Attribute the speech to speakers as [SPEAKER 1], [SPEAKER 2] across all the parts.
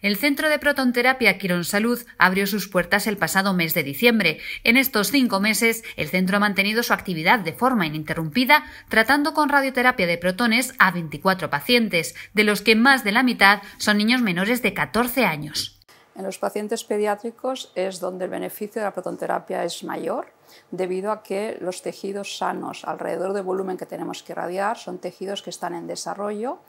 [SPEAKER 1] El Centro de Protonterapia Quirón Salud abrió sus puertas el pasado mes de diciembre. En estos cinco meses, el centro ha mantenido su actividad de forma ininterrumpida, tratando con radioterapia de protones a 24 pacientes, de los que más de la mitad son niños menores de 14 años.
[SPEAKER 2] En los pacientes pediátricos es donde el beneficio de la protonterapia es mayor, debido a que los tejidos sanos alrededor del volumen que tenemos que irradiar son tejidos que están en desarrollo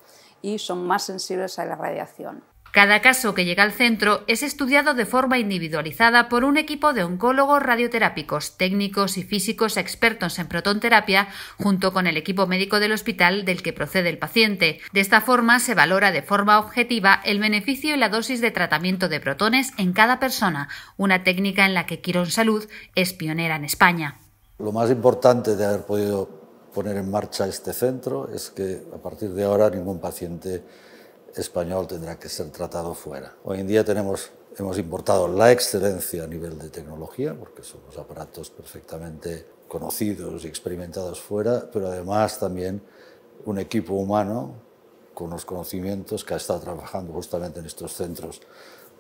[SPEAKER 2] y son más sensibles a la radiación.
[SPEAKER 1] Cada caso que llega al centro es estudiado de forma individualizada por un equipo de oncólogos radioterápicos, técnicos y físicos expertos en protonterapia, junto con el equipo médico del hospital del que procede el paciente. De esta forma se valora de forma objetiva el beneficio y la dosis de tratamiento de protones en cada persona, una técnica en la que Quirón Salud es pionera en España.
[SPEAKER 3] Lo más importante de haber podido poner en marcha este centro es que a partir de ahora ningún paciente español tendrá que ser tratado fuera. Hoy en día tenemos, hemos importado la excelencia a nivel de tecnología, porque somos aparatos perfectamente conocidos y experimentados fuera, pero además también un equipo humano con los conocimientos que ha estado trabajando justamente en estos centros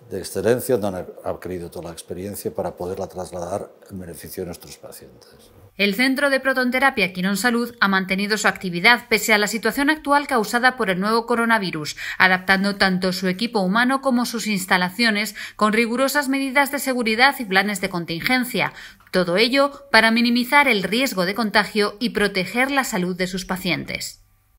[SPEAKER 3] de excelencia donde han adquirido toda la experiencia para poderla trasladar en beneficio de nuestros pacientes.
[SPEAKER 1] El Centro de Protonterapia Quirón Salud ha mantenido su actividad pese a la situación actual causada por el nuevo coronavirus, adaptando tanto su equipo humano como sus instalaciones con rigurosas medidas de seguridad y planes de contingencia, todo ello para minimizar el riesgo de contagio y proteger la salud de sus pacientes.